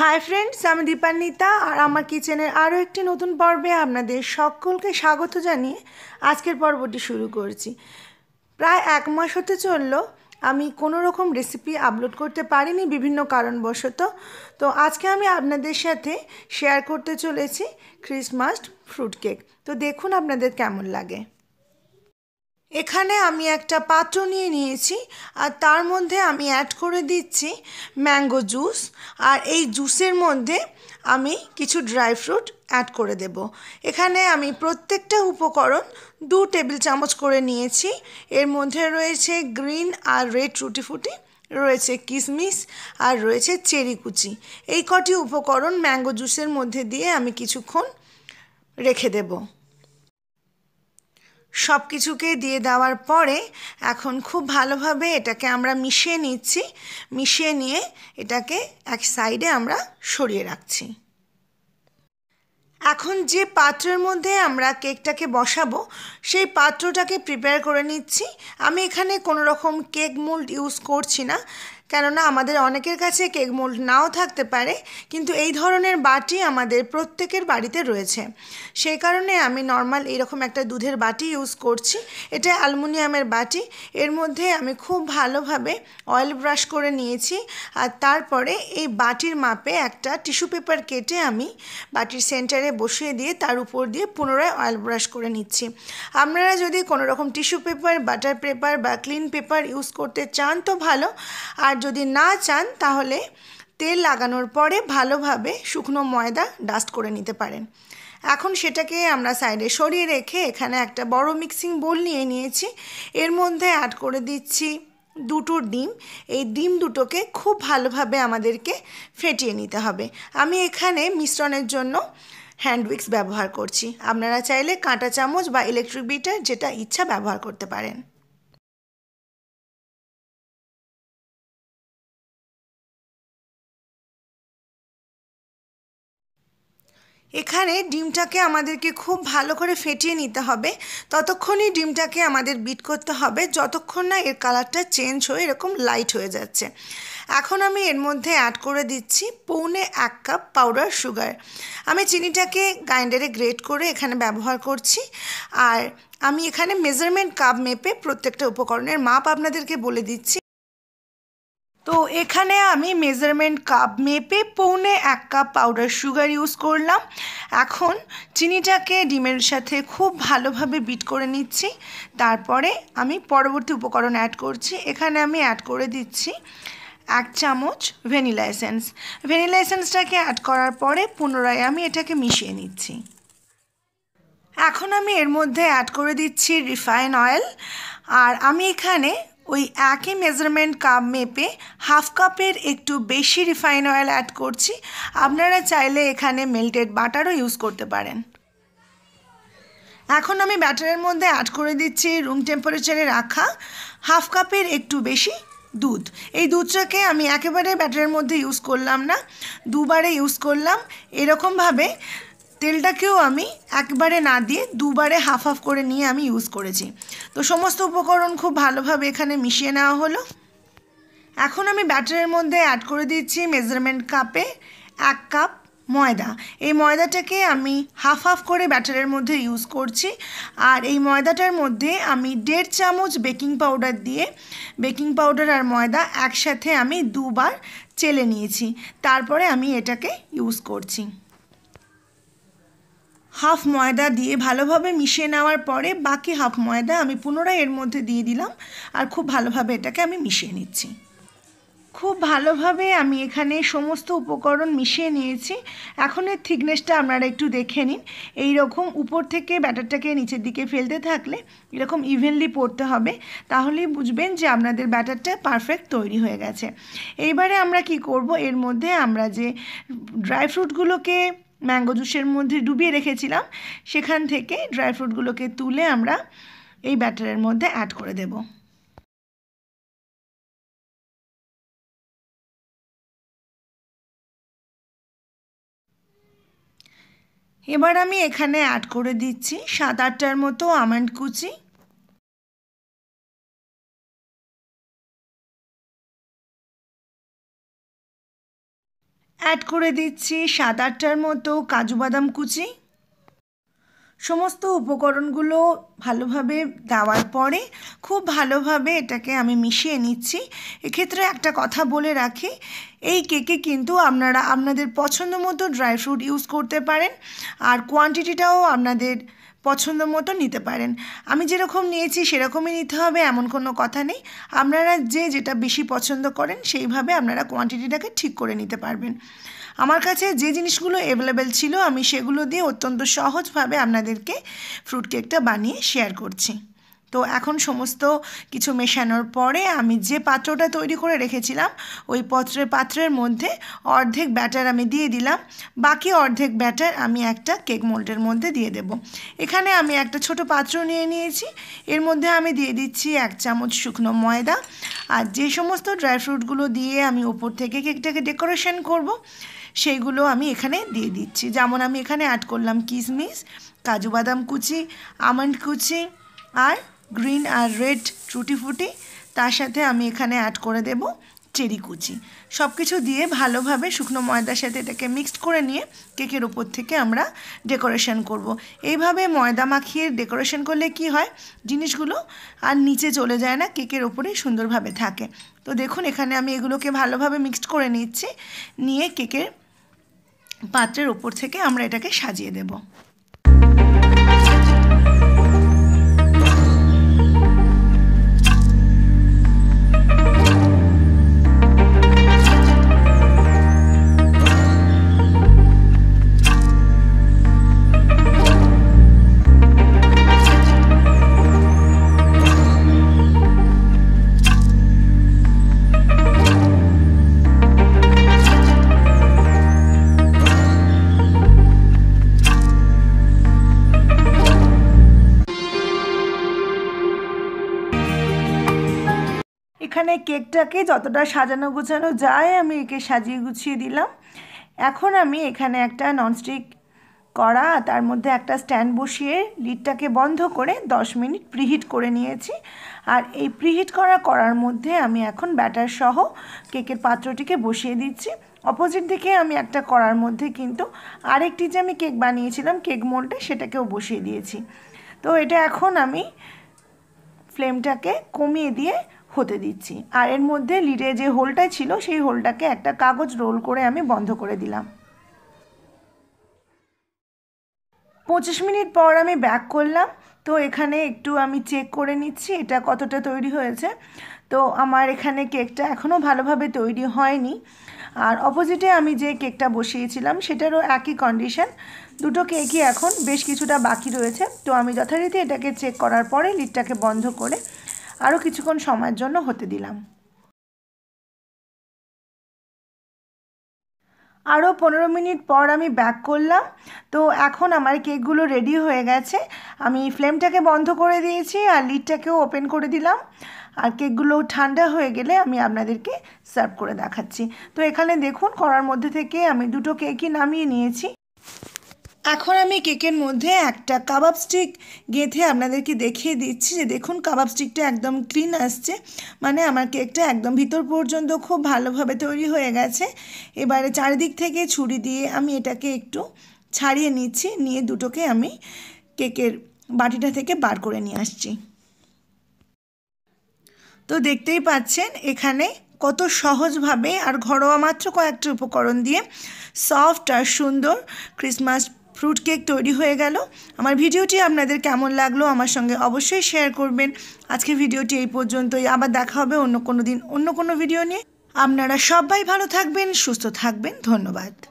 Hi friends আমি দীপান্বিতা আর আমার কিচেনের আরও একটি নতুন পর্বে আপনাদের সকলকে স্বাগত জানিয়ে আজকের পর্বটি শুরু করছি প্রায় এক মাস হতে চললো আমি কোনো রকম রেসিপি আপলোড করতে পারিনি বিভিন্ন কারণবশত তো আজকে আমি আপনাদের সাথে শেয়ার করতে চলেছি ক্রিসমাস ফ্রুট কেক তো দেখুন আপনাদের কেমন লাগে এখানে আমি একটা পাত্র নিয়ে নিয়েছি আর তার মধ্যে আমি অ্যাড করে দিচ্ছি ম্যাঙ্গো জুস আর এই জুসের মধ্যে আমি কিছু ড্রাই ফ্রুট অ্যাড করে দেব এখানে আমি প্রত্যেকটা উপকরণ দু টেবিল চামচ করে নিয়েছি এর মধ্যে রয়েছে গ্রিন আর রেড রুটি ফুটি রয়েছে কিসমিস আর রয়েছে চেরি কুচি এই কটি উপকরণ ম্যাঙ্গো জুসের মধ্যে দিয়ে আমি কিছুক্ষণ রেখে দেবো সব কিছুকে দিয়ে দেওয়ার পরে এখন খুব ভালোভাবে এটাকে আমরা মিশিয়ে নিচ্ছি মিশিয়ে নিয়ে এটাকে এক সাইডে আমরা সরিয়ে রাখছি এখন যে পাত্রের মধ্যে আমরা কেকটাকে বসাবো সেই পাত্রটাকে প্রিপেয়ার করে নিচ্ছি আমি এখানে কোনো রকম কেক মোল্ড ইউজ করছি না কেননা আমাদের অনেকের কাছে কেক মোল্ড নাও থাকতে পারে কিন্তু এই ধরনের বাটি আমাদের প্রত্যেকের বাড়িতে রয়েছে সেই কারণে আমি নর্মাল এরকম একটা দুধের বাটি ইউজ করছি এটা অ্যালমিনিয়ামের বাটি এর মধ্যে আমি খুব ভালোভাবে অয়েল ব্রাশ করে নিয়েছি আর তারপরে এই বাটির মাপে একটা টিস্যু পেপার কেটে আমি বাটির সেন্টারে বসিয়ে দিয়ে তার উপর দিয়ে পুনরায় অয়েল ব্রাশ করে নিচ্ছি আপনারা যদি কোনো রকম টিস্যু পেপার বাটার পেপার বা ক্লিন পেপার ইউজ করতে চান তো ভালো আর যদি না চান তাহলে তেল লাগানোর পরে ভালোভাবে শুকনো ময়দা ডাস্ট করে নিতে পারেন এখন সেটাকে আমরা সাইডে সরিয়ে রেখে এখানে একটা বড় মিক্সিং বোল নিয়ে নিয়েছি এর মধ্যে অ্যাড করে দিচ্ছি দুটো ডিম এই ডিম দুটোকে খুব ভালোভাবে আমাদেরকে ফেটিয়ে নিতে হবে আমি এখানে মিশ্রণের জন্য হ্যান্ড উইক্স ব্যবহার করছি আপনারা চাইলে কাঁটা চামচ বা ইলেকট্রিক বিটার যেটা ইচ্ছা ব্যবহার করতে পারেন এখানে ডিমটাকে আমাদেরকে খুব ভালো করে ফেটিয়ে নিতে হবে ততক্ষণই ডিমটাকে আমাদের বিট করতে হবে যতক্ষণ না এর কালারটা চেঞ্জ হয়ে এরকম লাইট হয়ে যাচ্ছে এখন আমি এর মধ্যে অ্যাড করে দিচ্ছি পৌনে এক কাপ পাউডার সুগার আমি চিনিটাকে গ্রাইন্ডারে গ্রেট করে এখানে ব্যবহার করছি আর আমি এখানে মেজারমেন্ট কাপ মেপে প্রত্যেকটা উপকরণের মাপ আপনাদেরকে বলে দিচ্ছি তো এখানে আমি মেজারমেন্ট কাপ মেপে পৌনে এক কাপ পাউডার সুগার ইউজ করলাম এখন চিনিটাকে ডিমের সাথে খুব ভালোভাবে বিট করে নিচ্ছি তারপরে আমি পরবর্তী উপকরণ অ্যাড করছি এখানে আমি অ্যাড করে দিচ্ছি এক চামচ ভ্যানিলা এসেন্স ভ্যানিলা এসেন্সটাকে অ্যাড করার পরে পুনরায় আমি এটাকে মিশিয়ে নিচ্ছি এখন আমি এর মধ্যে অ্যাড করে দিচ্ছি রিফাইন অয়েল আর আমি এখানে ওই একই মেজারমেন্ট কাপ মেপে হাফ কাপের একটু বেশি রিফাইন অয়েল অ্যাড করছি আপনারা চাইলে এখানে মেল্টেড বাটারও ইউজ করতে পারেন এখন আমি ব্যাটারের মধ্যে অ্যাড করে দিচ্ছি রুম টেম্পারেচারে রাখা হাফ কাপের একটু বেশি দুধ এই দুধটাকে আমি একেবারে ব্যাটারের মধ্যে ইউজ করলাম না দুবারে ইউজ করলাম এরকমভাবে তেলটাকেও আমি একবারে না দিয়ে দুবারে হাফ হাফ করে নিয়ে আমি ইউজ করেছি তো সমস্ত উপকরণ খুব ভালোভাবে এখানে মিশিয়ে নেওয়া হলো এখন আমি ব্যাটারের মধ্যে অ্যাড করে দিচ্ছি মেজারমেন্ট কাপে এক কাপ ময়দা এই ময়দাটাকে আমি হাফ হাফ করে ব্যাটারের মধ্যে ইউজ করছি আর এই ময়দাটার মধ্যে আমি দেড় চামচ বেকিং পাউডার দিয়ে বেকিং পাউডার আর ময়দা একসাথে আমি দুবার চেলে নিয়েছি তারপরে আমি এটাকে ইউজ করছি হাফ ময়দা দিয়ে ভালোভাবে মিশিয়ে নেওয়ার পরে বাকি হাফ ময়দা আমি পুনরায় এর মধ্যে দিয়ে দিলাম আর খুব ভালোভাবে এটাকে আমি মিশিয়ে নিচ্ছি খুব ভালোভাবে আমি এখানে সমস্ত উপকরণ মিশিয়ে নিয়েছি এখন এর থিকনেসটা আপনারা একটু দেখে নিন এই রকম উপর থেকে ব্যাটারটাকে নিচের দিকে ফেলতে থাকলে এরকম ইভেনলি পড়তে হবে তাহলেই বুঝবেন যে আপনাদের ব্যাটারটা পারফেক্ট তৈরি হয়ে গেছে এইবারে আমরা কি করব এর মধ্যে আমরা যে ড্রাই ফ্রুটগুলোকে ম্যাঙ্গো জুসের মধ্যে ডুবিয়ে রেখেছিলাম সেখান থেকে ড্রাই ফ্রুটগুলোকে তুলে আমরা এই ব্যাটারের মধ্যে অ্যাড করে দেবো এবার আমি এখানে অ্যাড করে দিচ্ছি সাত আটটার মতো আমন্ড কুচি অ্যাড করে দিচ্ছি সাত আটটার মতো কাজু বাদাম কুচি সমস্ত উপকরণগুলো ভালোভাবে দেওয়ার পরে খুব ভালোভাবে এটাকে আমি মিশিয়ে নিচ্ছি এক্ষেত্রে একটা কথা বলে রাখি এই কেকে কিন্তু আপনারা আপনাদের পছন্দ মতো ড্রাই ফ্রুট ইউজ করতে পারেন আর কোয়ান্টিটিটাও আপনাদের পছন্দ মতো নিতে পারেন আমি যেরকম নিয়েছি সেরকমই নিতে হবে এমন কোনো কথা নেই আপনারা যে যেটা বেশি পছন্দ করেন সেইভাবে আপনারা কোয়ান্টিটিটাকে ঠিক করে নিতে পারবেন আমার কাছে যে জিনিসগুলো অ্যাভেলেবেল ছিল আমি সেগুলো দিয়ে অত্যন্ত সহজভাবে আপনাদেরকে ফ্রুট কেকটা বানিয়ে শেয়ার করছি তো এখন সমস্ত কিছু মেশানোর পরে আমি যে পাত্রটা তৈরি করে রেখেছিলাম ওই পত্রের পাত্রের মধ্যে অর্ধেক ব্যাটার আমি দিয়ে দিলাম বাকি অর্ধেক ব্যাটার আমি একটা কেক মোল্ডের মধ্যে দিয়ে দেব এখানে আমি একটা ছোট পাত্র নিয়ে নিয়েছি এর মধ্যে আমি দিয়ে দিচ্ছি এক চামচ শুকনো ময়দা আর যে সমস্ত ড্রাই ফ্রুটগুলো দিয়ে আমি ওপর থেকে কেকটাকে ডেকোরেশন করব সেইগুলো আমি এখানে দিয়ে দিচ্ছি যেমন আমি এখানে অ্যাড করলাম কিশমিশ কাজু বাদাম কুচি আমন্ড কুচি আর গ্রিন আর রেড টুটি ফুটি তার সাথে আমি এখানে অ্যাড করে দেব চেরি কুচি সব কিছু দিয়ে ভালোভাবে শুকনো ময়দার সাথে এটাকে মিক্সড করে নিয়ে কেকের ওপর থেকে আমরা ডেকোরেশন করব। এইভাবে ময়দা মাখিয়ে ডেকোরেশন করলে কি হয় জিনিসগুলো আর নিচে চলে যায় না কেকের ওপরে সুন্দরভাবে থাকে তো দেখুন এখানে আমি এগুলোকে ভালোভাবে মিক্সড করে নিচ্ছি নিয়ে কেকের পাত্রের ওপর থেকে আমরা এটাকে সাজিয়ে দেবো কেকটাকে যতটা সাজানো গুছানো যায় আমি একে সাজিয়ে গুছিয়ে দিলাম এখন আমি এখানে একটা ননস্টিক কড়া তার মধ্যে একটা স্ট্যান্ড বসিয়ে লিডটাকে বন্ধ করে 10 মিনিট প্রিহিট করে নিয়েছি আর এই প্রিহিট করা করার মধ্যে আমি এখন ব্যাটার সহ কেকের পাত্রটিকে বসিয়ে দিচ্ছি অপোজিট দিকে আমি একটা করার মধ্যে কিন্তু আরেকটি যে আমি কেক বানিয়েছিলাম কেক মোল্ডে সেটাকেও বসিয়ে দিয়েছি তো এটা এখন আমি ফ্লেমটাকে কমিয়ে দিয়ে হতে দিচ্ছি আর এর মধ্যে লিডে যে হোলটা ছিল সেই হোলটাকে একটা কাগজ রোল করে আমি বন্ধ করে দিলাম পঁচিশ মিনিট পর আমি ব্যাক করলাম তো এখানে একটু আমি চেক করে নিচ্ছি এটা কতটা তৈরি হয়েছে তো আমার এখানে কেকটা এখনও ভালোভাবে তৈরি হয়নি আর অপোজিটে আমি যে কেকটা বসিয়েছিলাম সেটারও একই কন্ডিশন দুটো কেকই এখন বেশ কিছুটা বাকি রয়েছে তো আমি যথারীতি এটাকে চেক করার পরে লিডটাকে বন্ধ করে আরও কিছুক্ষণ সময়ের জন্য হতে দিলাম আরও পনেরো মিনিট পর আমি ব্যাক করলাম তো এখন আমার কেকগুলো রেডি হয়ে গেছে আমি ফ্লেমটাকে বন্ধ করে দিয়েছি আর লিডটাকেও ওপেন করে দিলাম আর কেকগুলো ঠান্ডা হয়ে গেলে আমি আপনাদেরকে সার্ভ করে দেখাচ্ছি তো এখানে দেখুন করার মধ্যে থেকে আমি দুটো কেকই নামিয়ে নিয়েছি এখন আমি কেকের মধ্যে একটা কাবাব স্টিক গেঁথে আপনাদেরকে দেখিয়ে দিচ্ছি যে দেখুন কাবাব স্টিকটা একদম ক্লিন আসছে মানে আমার কেকটা একদম ভিতর পর্যন্ত খুব ভালোভাবে তৈরি হয়ে গেছে এবারে চারিদিক থেকে ছুরি দিয়ে আমি এটাকে একটু ছাড়িয়ে নিচ্ছি নিয়ে দুটোকে আমি কেকের বাটিটা থেকে বার করে নিয়ে আসছি তো দেখতেই পাচ্ছেন এখানে কত সহজভাবে আর ঘরোয়া মাত্র কয়েকটি উপকরণ দিয়ে সফট আর সুন্দর ক্রিসমাস ফ্রুট কেক তৈরি হয়ে গেল আমার ভিডিওটি আপনাদের কেমন লাগলো আমার সঙ্গে অবশ্যই শেয়ার করবেন আজকে ভিডিওটি এই পর্যন্তই আবার দেখা হবে অন্য কোনো দিন অন্য কোনো ভিডিও নিয়ে আপনারা সবাই ভালো থাকবেন সুস্থ থাকবেন ধন্যবাদ